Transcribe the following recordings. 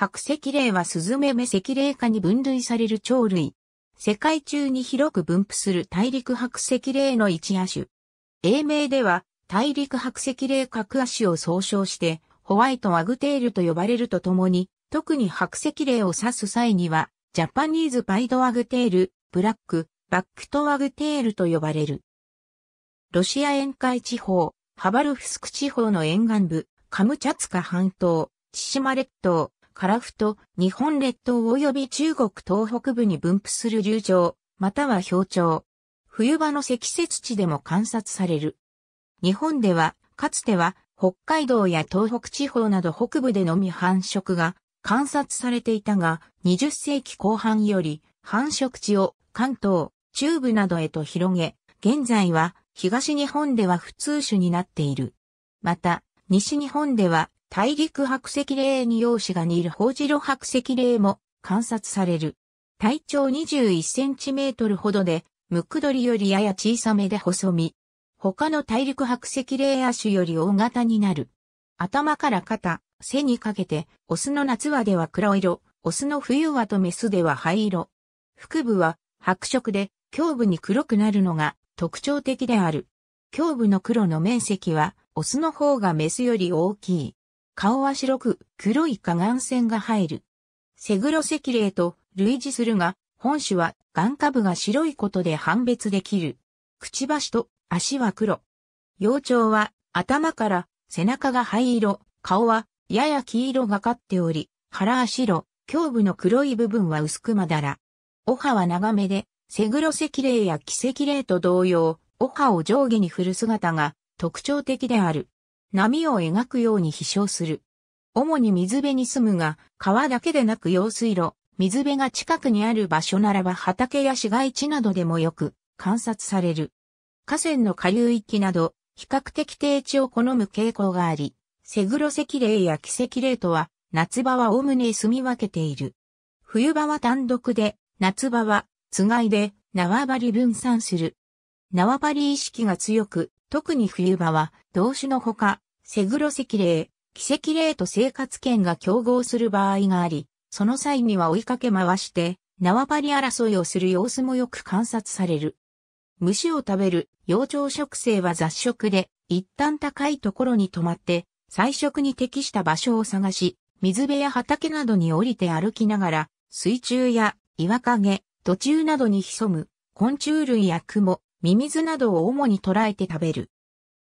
白石霊はスズメ目石霊科に分類される鳥類。世界中に広く分布する大陸白石霊の一亜種。英名では大陸白石霊科足を総称して、ホワイトワグテールと呼ばれるとともに、特に白石霊を指す際には、ジャパニーズパイドワグテール、ブラック、バックトワグテールと呼ばれる。ロシア沿海地方、ハバルフスク地方の沿岸部、カムチャツカ半島、千島列島、樺太、日本列島及び中国東北部に分布する流氷、または氷鳥。冬場の積雪地でも観察される。日本では、かつては、北海道や東北地方など北部でのみ繁殖が観察されていたが、20世紀後半より繁殖地を関東、中部などへと広げ、現在は東日本では普通種になっている。また、西日本では大陸白石霊に容姿が似る宝次郎白石霊も観察される。体長21センチメートルほどで、ムクドリよりやや小さめで細身。他の大陸白石霊亜種より大型になる。頭から肩、背にかけて、オスの夏はでは黒色、オスの冬はとメスでは灰色。腹部は白色で、胸部に黒くなるのが特徴的である。胸部の黒の面積は、オスの方がメスより大きい。顔は白く黒い下眼線が入る。セグロセキレイと類似するが、本種は眼下部が白いことで判別できる。くちばしと足は黒。幼鳥は頭から背中が灰色、顔はやや黄色がかっており、腹は白、胸部の黒い部分は薄くまだら。お葉は長めで、セグロセキレイやキセキレイと同様、お葉を上下に振る姿が特徴的である。波を描くように飛翔する。主に水辺に住むが、川だけでなく用水路、水辺が近くにある場所ならば畑や市街地などでもよく観察される。河川の下流域など、比較的低地を好む傾向があり、セグロ石霊やキセキ霊とは、夏場はおおむね住み分けている。冬場は単独で、夏場は、つがいで、縄張り分散する。縄張り意識が強く、特に冬場は、同種のほか、セグロ赤霊、奇跡霊と生活圏が競合する場合があり、その際には追いかけ回して、縄張り争いをする様子もよく観察される。虫を食べる幼鳥食性は雑食で、一旦高いところに止まって、菜食に適した場所を探し、水辺や畑などに降りて歩きながら、水中や岩陰、途中などに潜む昆虫類や雲、ミミズなどを主に捕らえて食べる。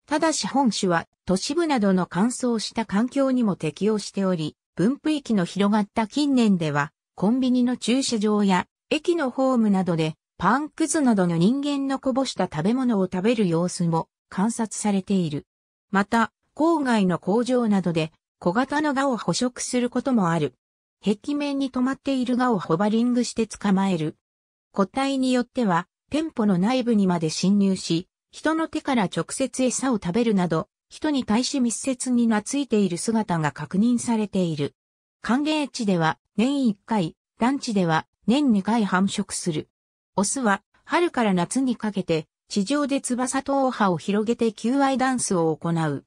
ただし本種は都市部などの乾燥した環境にも適応しており、分布域の広がった近年では、コンビニの駐車場や駅のホームなどでパンくずなどの人間のこぼした食べ物を食べる様子も観察されている。また、郊外の工場などで小型のガを捕食することもある。壁面に止まっているガをホバリングして捕まえる。個体によっては店舗の内部にまで侵入し、人の手から直接餌を食べるなど、人に対し密接に懐いている姿が確認されている。歓迎地では年1回、団地では年2回繁殖する。オスは春から夏にかけて地上で翼と王葉を広げて求愛ダンスを行う。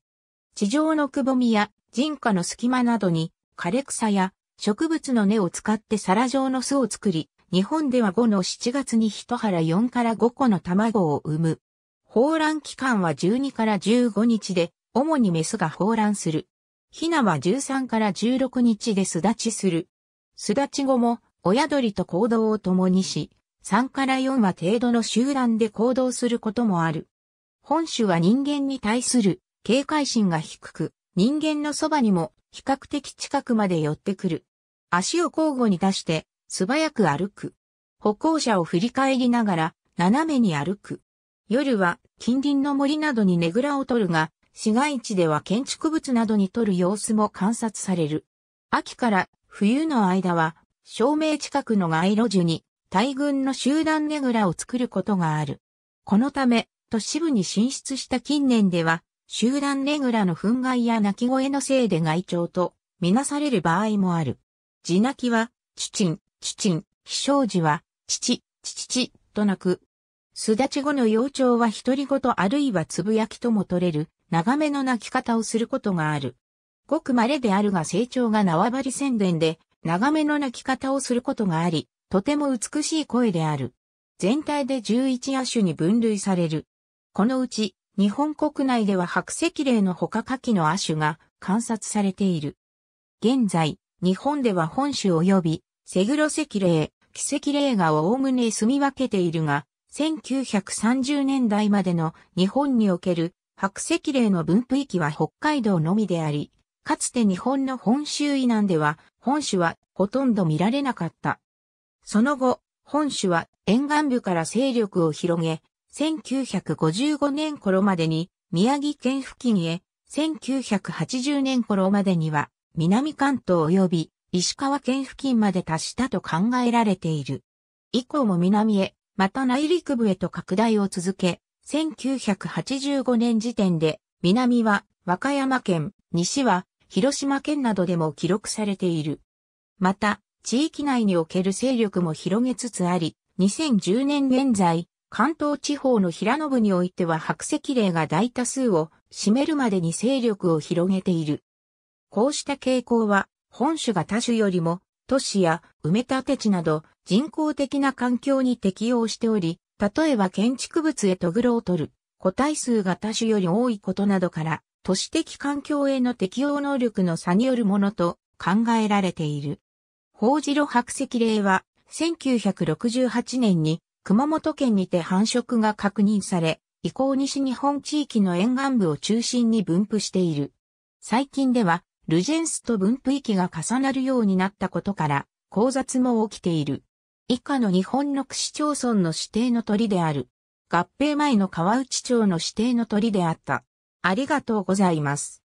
地上のくぼみや人家の隙間などに枯れ草や植物の根を使って皿状の巣を作り、日本では5の7月に1腹4から5個の卵を産む。放卵期間は12から15日で、主にメスが放卵する。ヒナは13から16日で巣立ちする。巣立ち後も親鳥と行動を共にし、3から4は程度の集団で行動することもある。本種は人間に対する警戒心が低く、人間のそばにも比較的近くまで寄ってくる。足を交互に出して素早く歩く。歩行者を振り返りながら、斜めに歩く。夜は近隣の森などにねぐらを取るが、市街地では建築物などに取る様子も観察される。秋から冬の間は、照明近くの街路樹に大群の集団ねぐらを作ることがある。このため、都市部に進出した近年では、集団ねぐらの憤慨や鳴き声のせいで害鳥とみなされる場合もある。地鳴きは、チュチン、父、飛翔時は、父、父、と鳴く。すだち後の幼鳥は独り言あるいはつぶやきとも取れる、長めの鳴き方をすることがある。ごく稀であるが成長が縄張り宣伝で、長めの鳴き方をすることがあり、とても美しい声である。全体で11野種に分類される。このうち、日本国内では白石霊の他下記の亜種が観察されている。現在、日本では本種及びセグロ赤霊、奇跡霊がおおむね住み分けているが、1930年代までの日本における白赤霊の分布域は北海道のみであり、かつて日本の本州以南では、本種はほとんど見られなかった。その後、本種は沿岸部から勢力を広げ、1955年頃までに宮城県付近へ、1980年頃までには南関東及び石川県付近まで達したと考えられている。以降も南へ、また内陸部へと拡大を続け、1985年時点で、南は和歌山県、西は広島県などでも記録されている。また、地域内における勢力も広げつつあり、2010年現在、関東地方の平野部においては白石霊が大多数を占めるまでに勢力を広げている。こうした傾向は本種が他種よりも、都市や埋め立て地など人工的な環境に適応しており、例えば建築物へとぐろを取る、個体数が他種より多いことなどから、都市的環境への適応能力の差によるものと考えられている。ホウジロ白石霊は、1968年に熊本県にて繁殖が確認され、以降西日本地域の沿岸部を中心に分布している。最近ではルジェンスと分布域が重なるようになったことから、交雑も起きている。以下の日本の区市町村の指定の鳥である。合併前の川内町の指定の鳥であった。ありがとうございます。